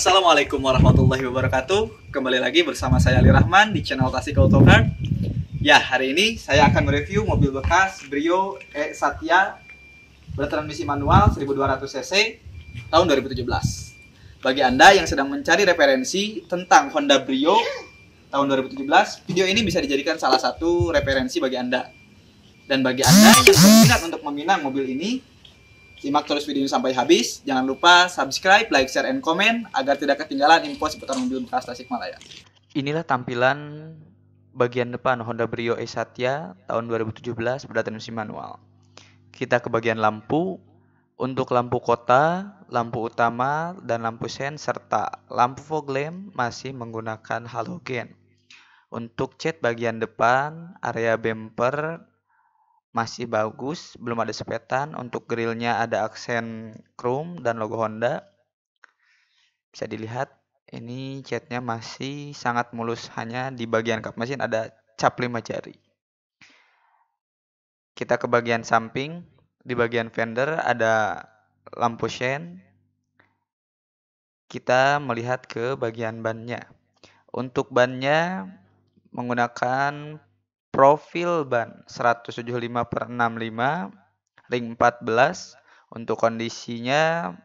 Assalamualaikum warahmatullahi wabarakatuh. Kembali lagi bersama saya Ali Rahman di channel Tasik Auto Car. Ya, hari ini saya akan mereview mobil bekas Brio E Satya bertransmisi manual 1200 cc tahun 2017. Bagi Anda yang sedang mencari referensi tentang Honda Brio tahun 2017, video ini bisa dijadikan salah satu referensi bagi Anda. Dan bagi Anda yang berminat untuk meminang mobil ini, Simak terus video ini sampai habis. Jangan lupa subscribe, like, share, and comment agar tidak ketinggalan info seputar mobil bekas Tasikmalaya. Inilah tampilan bagian depan Honda Brio E Satya tahun 2017 berada transmisi manual. Kita ke bagian lampu. Untuk lampu kota, lampu utama, dan lampu sen, serta lampu fog lamp masih menggunakan halogen. Untuk cat bagian depan, area bumper, masih bagus, belum ada sepetan. Untuk grillnya ada aksen chrome dan logo Honda. Bisa dilihat ini catnya masih sangat mulus hanya di bagian kap mesin ada cap lima jari. Kita ke bagian samping, di bagian fender ada lampu shen. Kita melihat ke bagian bannya. Untuk bannya menggunakan profil ban 175 per 65 ring 14 untuk kondisinya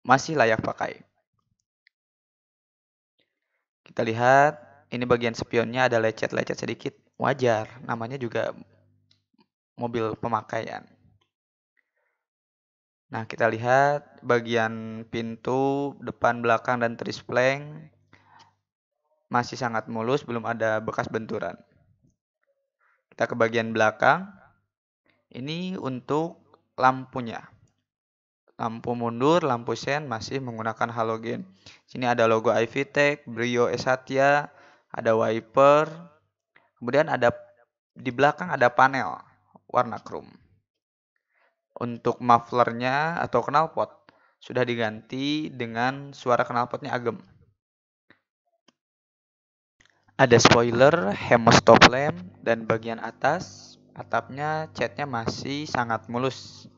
masih layak pakai. Kita lihat ini bagian spionnya ada lecet-lecet sedikit. Wajar, namanya juga mobil pemakaian. Nah, kita lihat bagian pintu depan, belakang dan trispleng masih sangat mulus, belum ada bekas benturan. Kita ke bagian belakang. Ini untuk lampunya. Lampu mundur, lampu sen masih menggunakan halogen. Sini ada logo Ivitech, Brio Esatia, ada wiper. Kemudian ada di belakang ada panel warna chrome. Untuk mufflernya atau knalpot sudah diganti dengan suara knalpotnya agem ada spoiler, lamp, dan bagian atas atapnya catnya masih sangat mulus.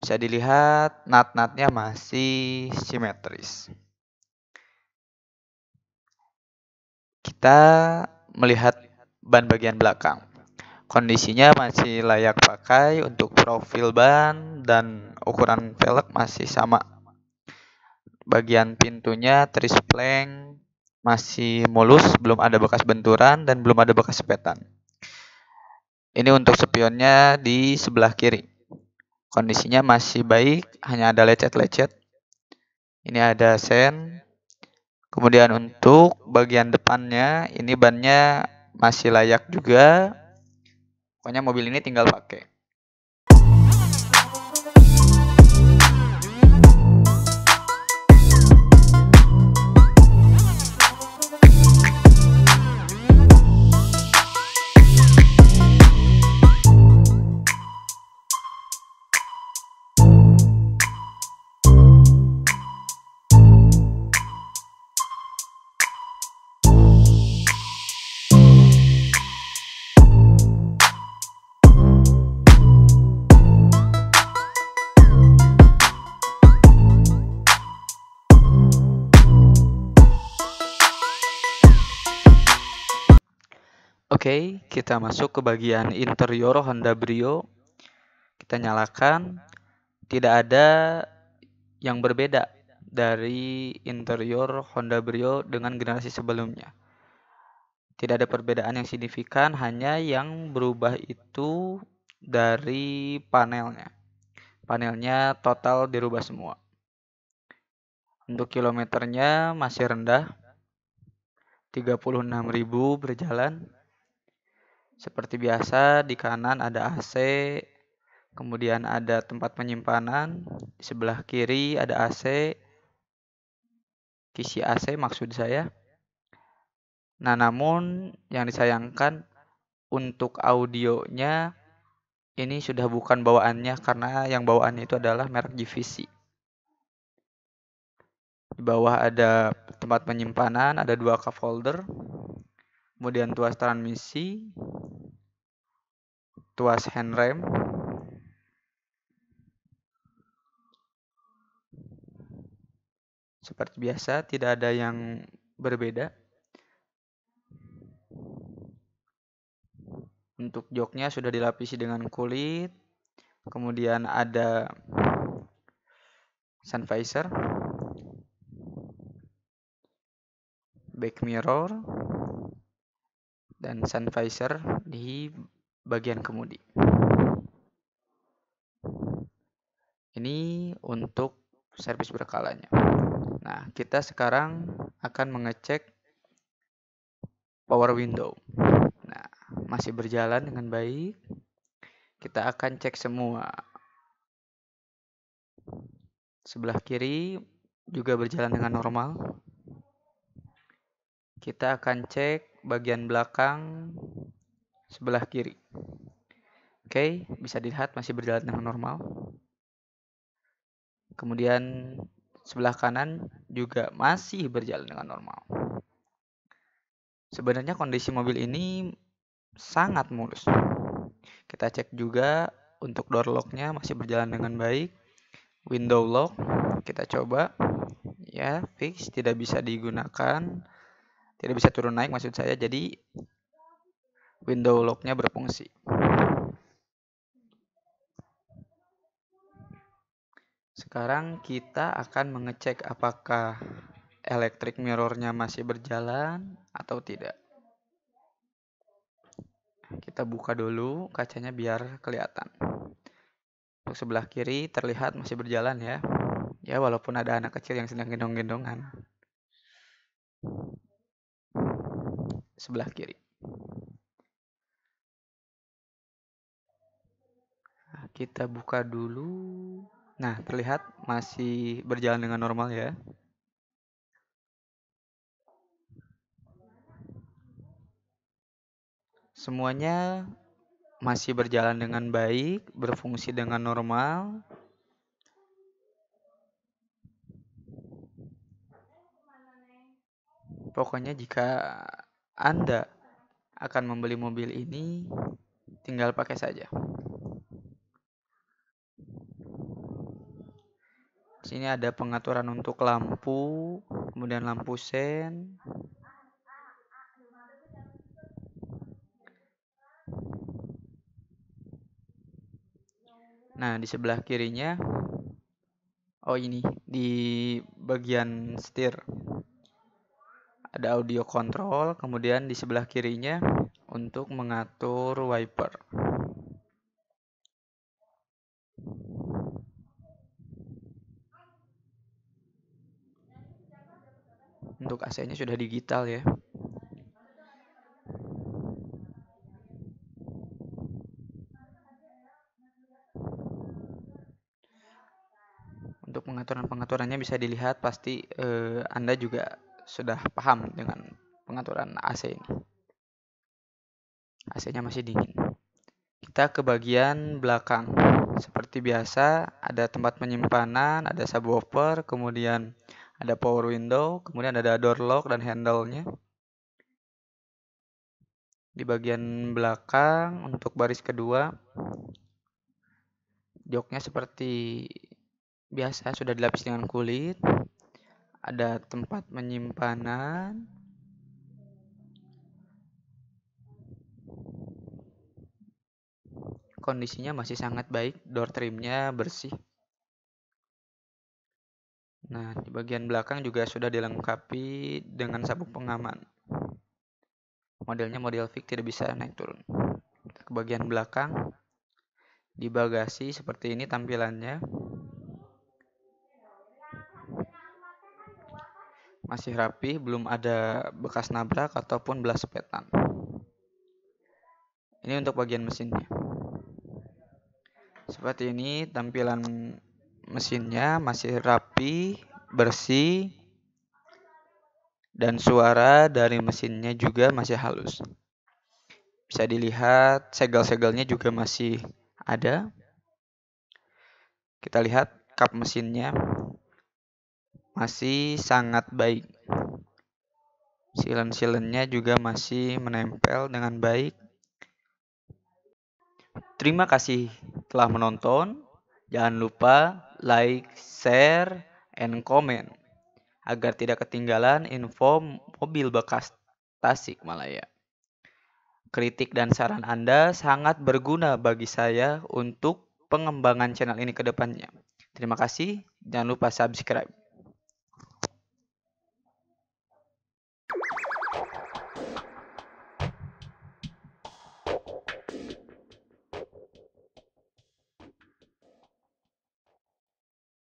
Bisa dilihat nat-natnya masih simetris. Kita melihat ban bagian belakang. Kondisinya masih layak pakai untuk profil ban dan ukuran velg masih sama. Bagian pintunya trisplank masih mulus, belum ada bekas benturan, dan belum ada bekas sepetan. Ini untuk spionnya di sebelah kiri. Kondisinya masih baik, hanya ada lecet-lecet. Ini ada sen. Kemudian untuk bagian depannya, ini bannya masih layak juga. Pokoknya mobil ini tinggal pakai. Oke, okay, kita masuk ke bagian interior Honda Brio. Kita nyalakan. Tidak ada yang berbeda dari interior Honda Brio dengan generasi sebelumnya. Tidak ada perbedaan yang signifikan, hanya yang berubah itu dari panelnya. Panelnya total dirubah semua. Untuk kilometernya masih rendah, 36.000 berjalan seperti biasa di kanan ada AC, kemudian ada tempat penyimpanan, di sebelah kiri ada AC, kisi AC maksud saya. Nah namun yang disayangkan untuk audionya ini sudah bukan bawaannya karena yang bawaannya itu adalah merek GVC. Di bawah ada tempat penyimpanan, ada dua cup holder, kemudian tuas transmisi, tuas hand rem seperti biasa tidak ada yang berbeda untuk joknya sudah dilapisi dengan kulit kemudian ada sun visor back mirror dan sun visor di bagian kemudi. Ini untuk servis berkalanya. Nah, kita sekarang akan mengecek power window. Nah, masih berjalan dengan baik. Kita akan cek semua. Sebelah kiri juga berjalan dengan normal. Kita akan cek bagian belakang sebelah kiri. Oke, bisa dilihat masih berjalan dengan normal. Kemudian sebelah kanan juga masih berjalan dengan normal. Sebenarnya kondisi mobil ini sangat mulus. Kita cek juga untuk door locknya masih berjalan dengan baik. Window lock kita coba ya fix tidak bisa digunakan tidak bisa turun naik maksud saya jadi window locknya berfungsi. Sekarang kita akan mengecek apakah electric mirrornya masih berjalan atau tidak. Kita buka dulu kacanya biar kelihatan. Untuk sebelah kiri terlihat masih berjalan ya. Ya walaupun ada anak kecil yang sedang gendong-gendongan. Sebelah kiri. kita buka dulu. Nah, terlihat masih berjalan dengan normal ya. Semuanya masih berjalan dengan baik, berfungsi dengan normal. Pokoknya jika Anda akan membeli mobil ini, tinggal pakai saja. Ini ada pengaturan untuk lampu, kemudian lampu sen. Nah, di sebelah kirinya oh ini di bagian setir ada audio control, kemudian di sebelah kirinya untuk mengatur wiper. Untuk AC-nya sudah digital ya. Untuk pengaturan-pengaturannya bisa dilihat pasti eh, Anda juga sudah paham dengan pengaturan AC ini. AC-nya masih dingin. Kita ke bagian belakang. Seperti biasa, ada tempat penyimpanan, ada subwoofer, kemudian ada power window, kemudian ada door lock dan handle-nya. Di bagian belakang untuk baris kedua, joknya seperti biasa sudah dilapis dengan kulit. Ada tempat penyimpanan. Kondisinya masih sangat baik, door trimnya bersih. Nah, di bagian belakang juga sudah dilengkapi dengan sabuk pengaman. Modelnya model fix tidak bisa naik turun. Ke bagian belakang, di bagasi seperti ini tampilannya. Masih rapi, belum ada bekas nabrak ataupun belas petan. Ini untuk bagian mesinnya. Seperti ini tampilan mesinnya masih rapi, bersih, dan suara dari mesinnya juga masih halus. Bisa dilihat segel-segelnya juga masih ada. Kita lihat kap mesinnya masih sangat baik. Silen-silennya juga masih menempel dengan baik. Terima kasih telah menonton. Jangan lupa like, share, and comment agar tidak ketinggalan info mobil bekas Tasik Malaya. Kritik dan saran Anda sangat berguna bagi saya untuk pengembangan channel ini ke depannya. Terima kasih, jangan lupa subscribe.